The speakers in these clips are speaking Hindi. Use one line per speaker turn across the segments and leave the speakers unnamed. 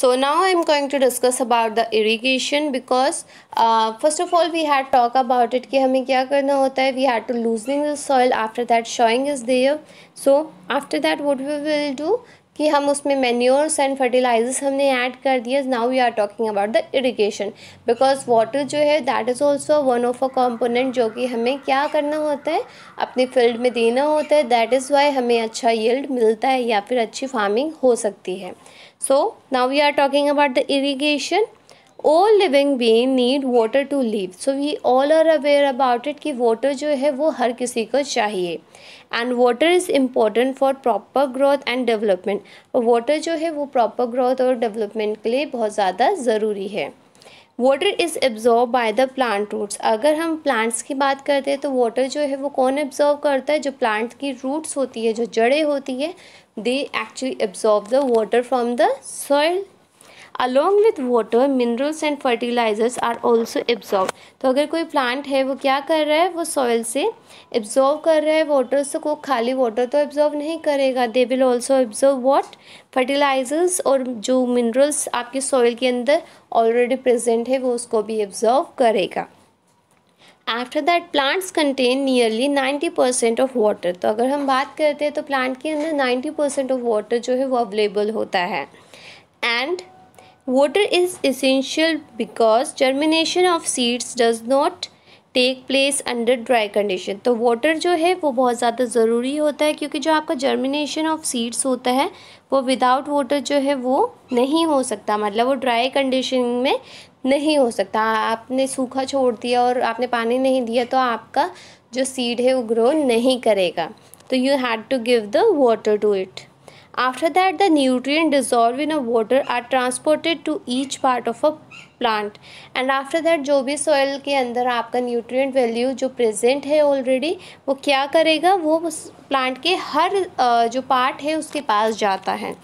so now i'm going to discuss about the irrigation because uh, first of all we had talk about it ki hame kya karna hota hai we had to loosening the soil after that showing is there so after that what we will do कि हम उसमें मेन्योर्स एंड फर्टिलाइजर्स हमने ऐड कर दिए now we are talking about the irrigation because water जो है that is also one of a component जो कि हमें क्या करना होता है अपने फील्ड में देना होता है दैट इज़ वाई हमें अच्छा यील्ड मिलता है या फिर अच्छी फार्मिंग हो सकती है So now we are talking about the irrigation. All living being need water to live. So we all are aware about it ki water jo hai wo har kisi ko chahiye and water is important for proper growth and development water jo hai wo proper growth aur development ke liye bahut zyada zaruri hai water is absorb by the plant roots अगर हम प्लांट्स की बात करते हैं तो वाटर जो है वो कौन एब्जॉर्व करता है जो प्लांट की रूट्स होती है जो जड़ें होती है they actually absorb the water from the soil along with water minerals and fertilizers are also absorb तो अगर कोई प्लांट है वो क्या कर रहा है वो सॉइल से एब्जॉर्व कर रहा है से को खाली वाटर तो एब्जॉर्व नहीं करेगा they will also absorb what fertilizers और जो मिनरल्स आपके सॉइल के अंदर ऑलरेडी प्रेजेंट है वो उसको भी एब्जॉर्व करेगा after that plants contain nearly 90 percent of water तो अगर हम बात करते हैं तो प्लांट के अंदर 90 परसेंट ऑफ वाटर जो है वो अवेलेबल होता है and Water is essential because germination of seeds does not take place under dry condition तो वाटर जो है वो बहुत ज़्यादा ज़रूरी होता है क्योंकि जो आपका जर्मिनेशन ऑफ सीड्स होता है वो विदाउट वाटर जो है वो नहीं हो सकता मतलब वो ड्राई कंडीशन में नहीं हो सकता आपने सूखा छोड़ दिया और आपने पानी नहीं दिया तो आपका जो सीड है वो ग्रो नहीं करेगा तो you had to give the water to it After that, the nutrient dissolved in a water are transported to each part of a plant and after that जो भी सॉइल के अंदर आपका न्यूट्रिएंट वैल्यू जो प्रेजेंट है ऑलरेडी वो क्या करेगा वो उस प्लांट के हर जो पार्ट है उसके पास जाता है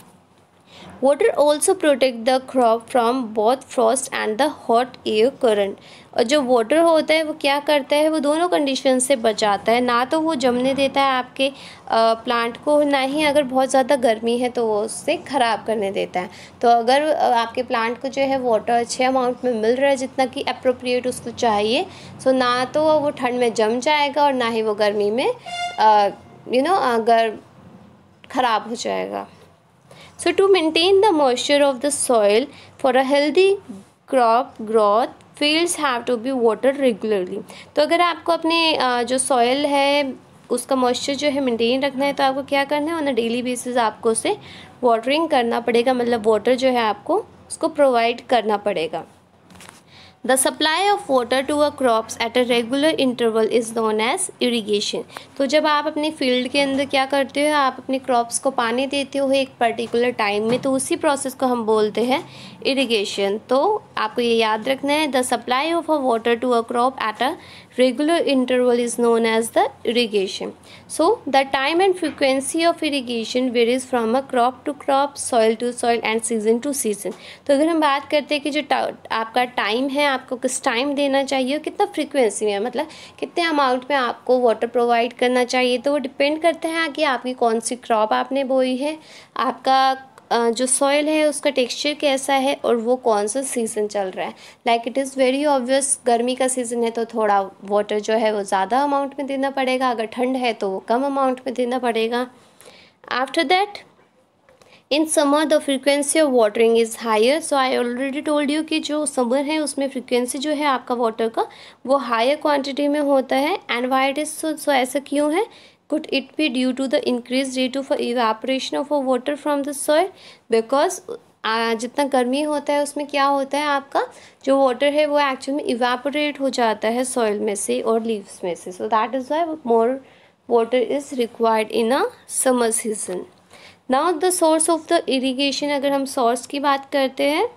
water also protect the crop from both frost and the hot air current और जो वाटर होता है वो क्या करता है वो दोनों कंडीशन से बचाता है ना तो वो जमने देता है आपके प्लांट को ना ही अगर बहुत ज़्यादा गर्मी है तो वो उससे ख़राब करने देता है तो अगर आपके प्लांट को जो है वाटर अच्छे अमाउंट में मिल रहा है जितना कि अप्रोप्रिएट उसको चाहिए सो तो ना तो वो ठंड में जम जाएगा और ना ही वो गर्मी में यू नो अगर ख़राब हो जाएगा So to maintain the moisture of the soil for a healthy crop growth fields have to be watered regularly. तो अगर आपको अपने जो soil है उसका मॉइस्चर जो है मेंटेन रखना है तो आपको क्या करना है ऑन अ डेली बेसिस आपको उसे वाटरिंग करना पड़ेगा मतलब वाटर जो है आपको उसको प्रोवाइड करना पड़ेगा the supply of water to a crops at a regular interval is known as irrigation तो जब आप अपने फील्ड के अंदर क्या करते हो आप अपने क्रॉप्स को पानी देते हो एक पर्टिकुलर टाइम में तो उसी प्रोसेस को हम बोलते हैं इरीगेशन तो आपको ये याद रखना है the supply of a water to a crop at a regular interval is known as the irrigation so the time and frequency of irrigation varies from a crop to crop soil to soil and season to season तो अगर हम बात करते हैं कि जो आपका टाइम है आपको किस टाइम देना चाहिए और कितना फ्रिक्वेंसी में मतलब कितने अमाउंट में आपको वाटर प्रोवाइड करना चाहिए तो वो डिपेंड करता है कि आपकी कौन सी क्रॉप आपने बोई है आपका जो सॉइल है उसका टेक्सचर कैसा है और वो कौन सा सीज़न चल रहा है like it is very obvious गर्मी का सीज़न है तो थोड़ा वाटर जो है वो ज़्यादा अमाउंट में देना पड़ेगा अगर ठंड है तो वो कम अमाउंट में देना पड़ेगा after that in summer the frequency of watering is higher so I already told you कि जो समर है उसमें फ्रिक्वेंसी जो है आपका वाटर का वो हायर क्वान्टिटी में होता है and why it is so so ऐसा क्यों है could it be due to the increase rate of evaporation of a water from the soil because जितना गर्मी होता है उसमें क्या होता है आपका जो वाटर है वो एक्चुअल में इवेपोरेट हो जाता है सॉइल में से और लीव्स में से so that is why more water is required in a summer season now the source of the irrigation अगर हम सोर्स की बात करते हैं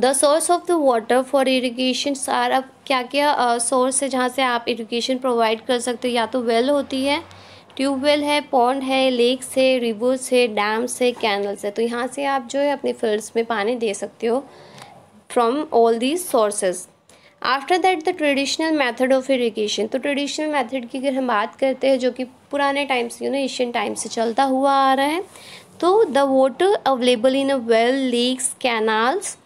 the source of the water for irrigation सारा क्या क्या सोर्स uh, है जहाँ से आप इरीगेशन प्रोवाइड कर सकते हो या तो वेल होती है ट्यूबवेल है पॉन्ड है लेक्स है रिवर्स है डैम्स है कैनल्स है तो यहाँ से आप जो है अपने फील्ड्स में पानी दे सकते हो from all these sources after that the traditional method of irrigation तो ट्रेडिशनल मेथड की अगर हम बात करते हैं जो कि पुराने टाइम से यू नो एशियन टाइम से चलता हुआ आ रहा है तो the water available in a well lakes canals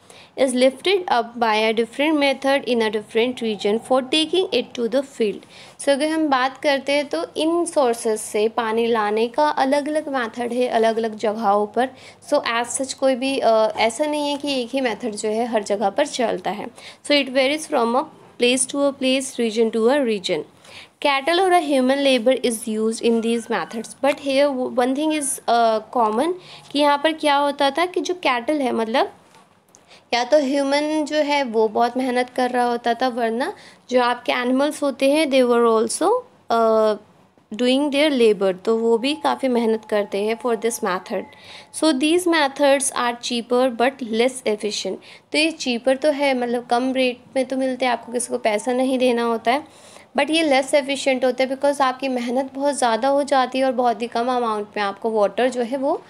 is lifted up by a different method in a different region for taking it to the field. So so, अगर हम बात करते हैं तो इन सोर्सेज से पानी लाने का अलग अलग मेथड है अलग अलग जगहों पर सो एज सच कोई भी uh, ऐसा नहीं है कि एक ही मेथड जो है हर जगह पर चलता है so it varies from a place to a place, region to a region. Cattle or a human labor is used in these methods. But here one thing is uh, common कि यहाँ पर क्या होता था कि जो cattle है मतलब या तो ह्यूमन जो है वो बहुत मेहनत कर रहा होता था वरना जो आपके एनिमल्स होते हैं they were also doing their labour तो वो भी काफ़ी मेहनत करते हैं for this method so these methods are cheaper but less efficient तो ये चीपर तो है मतलब कम रेट में तो मिलते हैं आपको किसी को पैसा नहीं देना होता है बट ये लेस एफिशिएंट होते हैं बिकॉज आपकी मेहनत बहुत ज़्यादा हो जाती है और बहुत ही कम अमाउंट में आपको वाटर जो है वो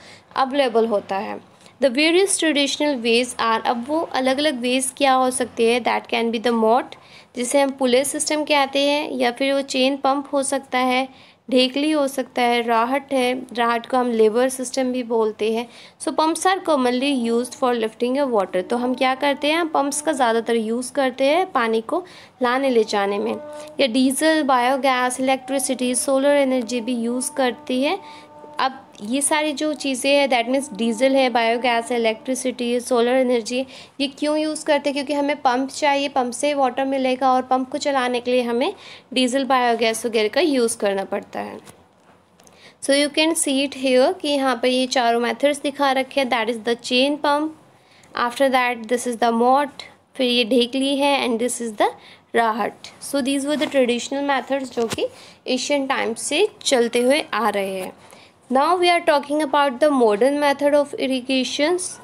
अवेलेबल होता है the various traditional ways are अब वो अलग अलग वेज क्या हो सकते हैं दैट कैन बी द मोट जिसे हम पुले सिस्टम कहते हैं या फिर वो चेन पंप हो सकता है ढेकली हो सकता है राहट है राहट को हम लेबर सिस्टम भी बोलते हैं so pumps are commonly use for lifting a water तो हम क्या करते हैं हम पम्प्स का ज़्यादातर यूज़ करते हैं पानी को लाने ले जाने में या diesel biogas electricity solar energy भी यूज़ करती है अब ये सारी जो चीज़ें हैं दैट मीन्स डीजल है बायोगैस है इलेक्ट्रिसिटी है सोलर एनर्जी ये क्यों यूज़ करते हैं क्योंकि हमें पंप चाहिए पंप से ही वाटर मिलेगा और पंप को चलाने के लिए हमें डीजल बायोगैस वगैरह का यूज़ करना पड़ता है so you can see it here कि यहाँ पर ये चारों मैथड्स दिखा रखे हैं that is the chain pump after that this is the mot फिर ये ढेकली है and this is the rahat so these व द ट्रेडिशनल मैथड्स जो कि एशियन टाइम्स से चलते हुए आ रहे हैं Now we are talking about the modern method of irrigations.